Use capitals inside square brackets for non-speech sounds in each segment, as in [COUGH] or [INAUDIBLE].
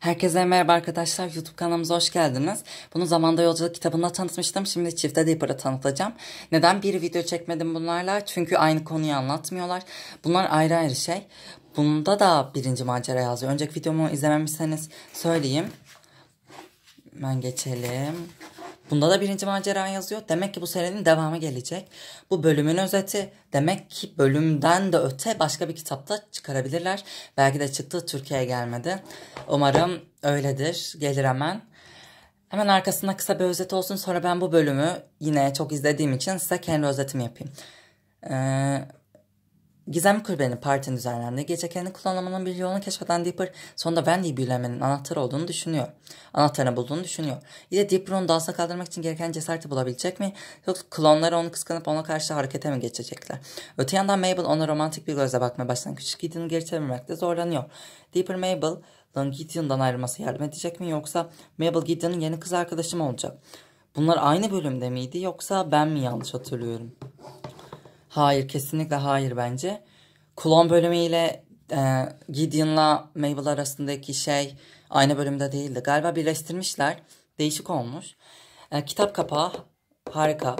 Herkese merhaba arkadaşlar. YouTube kanalımıza hoş geldiniz. Bunu Zamanda Yolculuk kitabında tanıtmıştım. Şimdi Çifte Dipper'ı tanıtacağım. Neden bir video çekmedim bunlarla? Çünkü aynı konuyu anlatmıyorlar. Bunlar ayrı ayrı şey. Bunda da birinci macera yazıyor. Önceki videomu izlememişseniz söyleyeyim. Ben geçelim. Bunda da birinci macera yazıyor. Demek ki bu serinin devamı gelecek. Bu bölümün özeti. Demek ki bölümden de öte başka bir kitapta çıkarabilirler. Belki de çıktı Türkiye'ye gelmedi. Umarım öyledir. Gelir hemen. Hemen arkasında kısa bir özet olsun. Sonra ben bu bölümü yine çok izlediğim için size kendi özetimi yapayım. Ee, Gizem Kulübe'nin partinin düzenlendiği gece kendi kullanımının bir yolunu keşfeden Dipper sonunda Wendy'yi büyülemenin anahtarı olduğunu düşünüyor. Anahtarını bulduğunu düşünüyor. Yine Dipper onu dansa kaldırmak için gereken cesareti bulabilecek mi? Yoksa klonları onu kıskanıp ona karşı harekete mi geçecekler? Öte yandan Mabel ona romantik bir gözle bakmaya başlayan küçük Gideon'u geri çevirmekte zorlanıyor. Dipper Mabel'dan Gideon'dan ayrılması yardım edecek mi yoksa Mabel Gideon'un yeni kız arkadaşı mı olacak? Bunlar aynı bölümde miydi yoksa ben mi yanlış hatırlıyorum? Hayır kesinlikle hayır bence. Klon bölümüyle e, Gideon'la Mabel arasındaki şey aynı bölümde değildi. Galiba birleştirmişler. Değişik olmuş. E, kitap kapağı harika.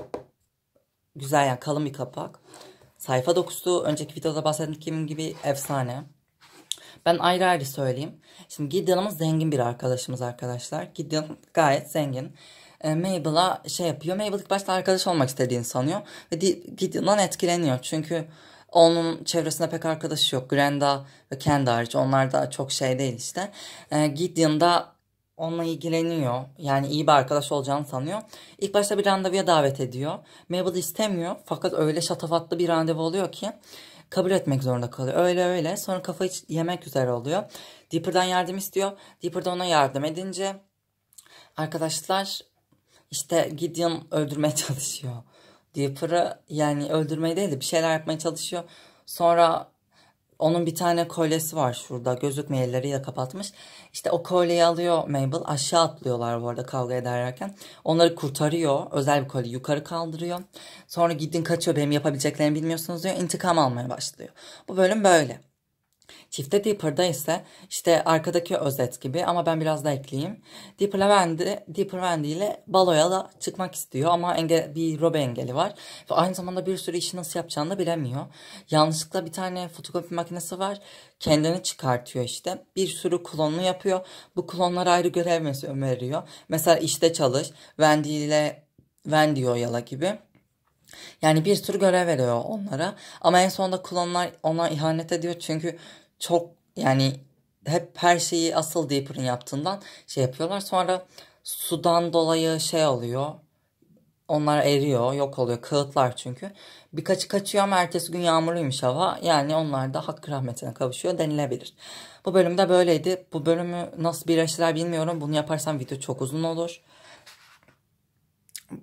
Güzel yani kalın bir kapak. Sayfa dokusu önceki videoda bahsettiğim gibi efsane. Ben ayrı ayrı söyleyeyim. Şimdi Gideon'ımız zengin bir arkadaşımız arkadaşlar. Gideon gayet zengin. E, Mabel'a şey yapıyor. Mabel ilk başta arkadaş olmak istediğini sanıyor. Ve Gideon'dan etkileniyor. Çünkü onun çevresinde pek arkadaşı yok. Grenda ve Kendi hariç onlar da çok şey değil işte. Ee, Gideon da onunla ilgileniyor. Yani iyi bir arkadaş olacağını sanıyor. İlk başta bir randevuya davet ediyor. Mabel istemiyor fakat öyle şatafatlı bir randevu oluyor ki kabul etmek zorunda kalıyor. Öyle öyle. Sonra kafayı yemek üzere oluyor. Dipper'dan yardım istiyor. Dipper ona yardım edince arkadaşlar işte Gideon öldürmeye [LAUGHS] çalışıyor Dipper'ı yani öldürmeyi değil de bir şeyler yapmaya çalışıyor. Sonra onun bir tane kolyesi var şurada. Gözükme elleriyle kapatmış. İşte o kolyeyi alıyor Mabel. Aşağı atlıyorlar bu arada kavga ederken. Onları kurtarıyor. Özel bir kolye yukarı kaldırıyor. Sonra gidin kaçıyor. Benim yapabileceklerimi bilmiyorsunuz diyor. İntikam almaya başlıyor. Bu bölüm böyle. Çifte Deeper'da ise işte arkadaki özet gibi ama ben biraz da ekleyeyim. Deeper Wendy, Deeper Wendy ile baloya da çıkmak istiyor ama engel, bir Robe engeli var. Ve aynı zamanda bir sürü işi nasıl yapacağını da bilemiyor. Yanlışlıkla bir tane fotokopi makinesi var. Kendini çıkartıyor işte. Bir sürü klonunu yapıyor. Bu klonlar ayrı görev veriyor. Mesela işte çalış, Wendy ile Wendy Oyala gibi. Yani bir sürü görev veriyor onlara. Ama en sonunda klonlar ona ihanet ediyor. Çünkü çok yani hep her şeyi asıl Deeper'ın yaptığından şey yapıyorlar. Sonra sudan dolayı şey oluyor. Onlar eriyor, yok oluyor. Kağıtlar çünkü. Birkaçı kaçıyor ama ertesi gün yağmurluymuş hava. Yani onlar da hak rahmetine kavuşuyor denilebilir. Bu bölümde böyleydi. Bu bölümü nasıl birleştiler bilmiyorum. Bunu yaparsam video çok uzun olur.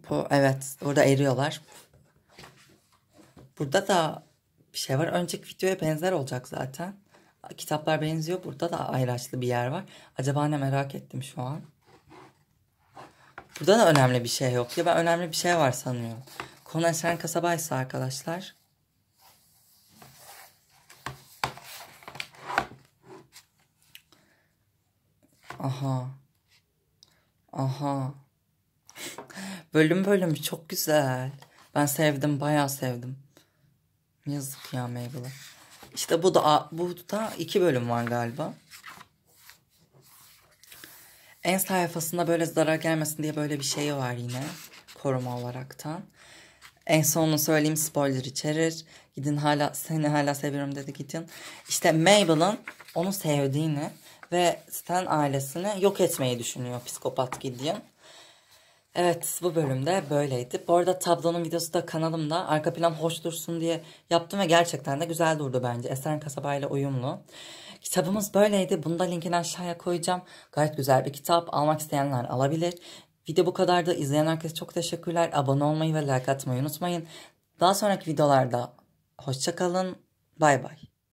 Bu evet orada eriyorlar. Burada da bir şey var. Önceki videoya benzer olacak zaten. Kitaplar benziyor. Burada da ayraçlı bir yer var. Acaba ne merak ettim şu an. Burada da önemli bir şey yok. Ya ben önemli bir şey var sanıyorum. Konu Esen Kasabaysa arkadaşlar. Aha. Aha. bölüm bölüm çok güzel. Ben sevdim, bayağı sevdim. Yazık ya Mabel'a. İşte bu da bu da iki bölüm var galiba. En sayfasında böyle zarar gelmesin diye böyle bir şey var yine koruma olaraktan. En sonunu söyleyeyim spoiler içerir. Gidin hala seni hala seviyorum dedi gidin. İşte Mabel'ın onu sevdiğini ve Stan ailesini yok etmeyi düşünüyor psikopat Gideon. Evet bu bölümde böyleydi. Bu arada tablonun videosu da kanalımda arka plan hoş dursun diye yaptım ve gerçekten de güzel durdu bence. Esen Kasaba ile uyumlu. Kitabımız böyleydi. Bunu da linkini aşağıya koyacağım. Gayet güzel bir kitap. Almak isteyenler alabilir. Video bu kadardı. İzleyen herkese çok teşekkürler. Abone olmayı ve like atmayı unutmayın. Daha sonraki videolarda hoşçakalın. Bay bay.